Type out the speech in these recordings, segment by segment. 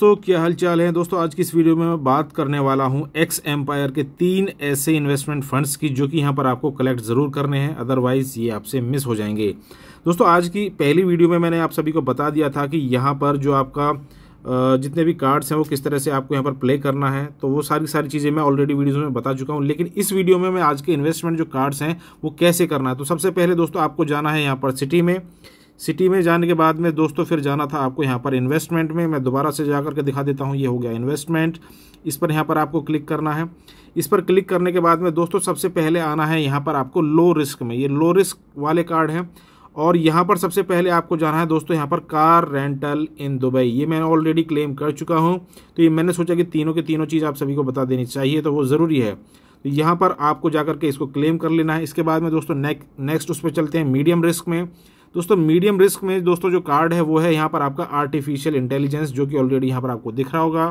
तो क्या हालचाल है दोस्तों आज की इस वीडियो में मैं बात करने वाला हूं एक्स एम्पायर के तीन ऐसे इन्वेस्टमेंट फंड्स की जो कि यहां पर आपको कलेक्ट ज़रूर करने हैं अदरवाइज़ ये आपसे मिस हो जाएंगे दोस्तों आज की पहली वीडियो में मैंने आप सभी को बता दिया था कि यहां पर जो आपका जितने भी कार्ड्स हैं वो किस तरह से आपको यहाँ पर प्ले करना है तो वो सारी सारी चीज़ें मैं ऑलरेडी वीडियोज़ में बता चुका हूँ लेकिन इस वीडियो में मैं आज के इन्वेस्टमेंट जो कार्ड्स हैं वो कैसे करना है तो सबसे पहले दोस्तों आपको जाना है यहाँ पर सिटी में सिटी में जाने के बाद में दोस्तों फिर जाना था आपको यहाँ पर इन्वेस्टमेंट में मैं दोबारा से जा करके दिखा देता हूँ ये हो गया इन्वेस्टमेंट इस पर यहाँ पर आपको क्लिक करना है इस पर क्लिक करने के बाद में दोस्तों सबसे पहले आना है यहाँ पर आपको लो रिस्क में ये लो रिस्क वाले कार्ड हैं और यहाँ पर सबसे पहले आपको जाना है दोस्तों यहाँ पर कार रेंटल इन दुबई ये मैंने ऑलरेडी क्लेम कर चुका हूँ तो ये मैंने सोचा कि तीनों के तीनों चीज़ आप सभी को बता देनी चाहिए तो वो ज़रूरी है तो यहाँ पर आपको जा के इसको क्लेम कर लेना है इसके बाद में दोस्तों नेक्स्ट उस पर चलते हैं मीडियम रिस्क में दोस्तों मीडियम रिस्क में दोस्तों जो कार्ड है वो है यहाँ पर आपका आर्टिफिशियल इंटेलिजेंस जो कि ऑलरेडी यहाँ पर आपको दिख रहा होगा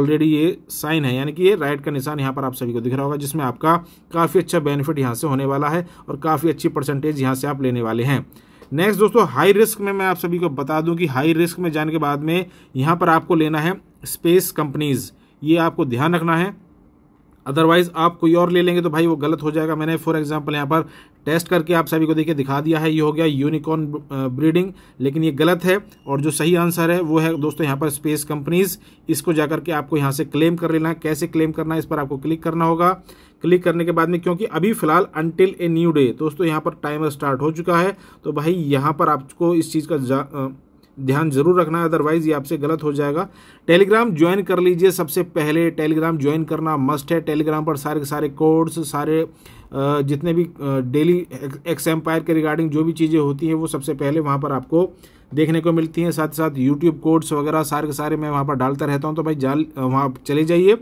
ऑलरेडी ये साइन है यानी कि ये राइट का निशान यहाँ पर आप सभी को दिख रहा होगा जिसमें आपका काफ़ी अच्छा बेनिफिट यहाँ से होने वाला है और काफ़ी अच्छी परसेंटेज यहाँ से आप लेने वाले हैं नेक्स्ट दोस्तों हाई रिस्क में मैं आप सभी को बता दूं कि हाई रिस्क में जाने के बाद में यहाँ पर आपको लेना है स्पेस कंपनीज़ ये आपको ध्यान रखना है अदरवाइज आप कोई और ले लेंगे तो भाई वो गलत हो जाएगा मैंने फॉर एग्जांपल यहाँ पर टेस्ट करके आप सभी को देखिए दिखा दिया है ये हो गया यूनिकॉर्न ब्रीडिंग लेकिन ये गलत है और जो सही आंसर है वो है दोस्तों यहाँ पर स्पेस कंपनीज इसको जाकर के आपको यहाँ से क्लेम कर लेना है कैसे क्लेम करना है इस पर आपको क्लिक करना होगा क्लिक करने के बाद में क्योंकि अभी फिलहाल अनटिल ए न्यू डे दोस्तों यहाँ पर टाइम स्टार्ट हो चुका है तो भाई यहाँ पर आपको इस चीज़ का ध्यान जरूर रखना है अदरवाइज ये आपसे गलत हो जाएगा टेलीग्राम ज्वाइन कर लीजिए सबसे पहले टेलीग्राम ज्वाइन करना मस्ट है टेलीग्राम पर सारे के सारे कोड्स सारे जितने भी डेली एक्स एम्पायर के रिगार्डिंग जो भी चीज़ें होती हैं वो सबसे पहले वहाँ पर आपको देखने को मिलती हैं साथ साथ यूट्यूब कोड्स वगैरह सारे के सारे मैं वहाँ पर डालता रहता हूँ तो भाई जाल वहाँ चले जाइए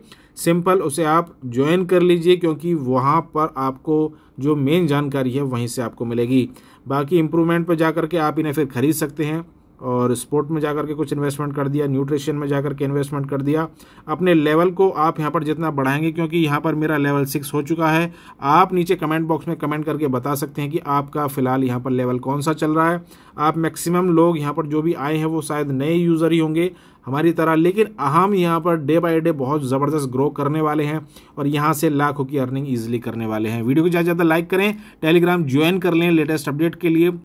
सिंपल उसे आप ज्वाइन कर लीजिए क्योंकि वहाँ पर आपको जो मेन जानकारी है वहीं से आपको मिलेगी बाकी इम्प्रूवमेंट पर जा करके आप इन्हें फिर खरीद सकते हैं और स्पोर्ट में जाकर के कुछ इन्वेस्टमेंट कर दिया न्यूट्रिशन में जाकर के इन्वेस्टमेंट कर दिया अपने लेवल को आप यहाँ पर जितना बढ़ाएंगे क्योंकि यहाँ पर मेरा लेवल सिक्स हो चुका है आप नीचे कमेंट बॉक्स में कमेंट करके बता सकते हैं कि आपका फ़िलहाल यहाँ पर लेवल कौन सा चल रहा है आप मैक्सिमम लोग यहाँ पर जो भी आए हैं वो शायद नए यूज़र ही होंगे हमारी तरह लेकिन हम यहाँ पर डे बाय डे बहुत ज़बरदस्त ग्रो करने वाले हैं और यहाँ से लाखों की अर्निंग ईजिली करने वाले हैं वीडियो को ज़्यादा ज़्यादा लाइक करें टेलीग्राम ज्वाइन कर लें लेटेस्ट अपडेट के लिए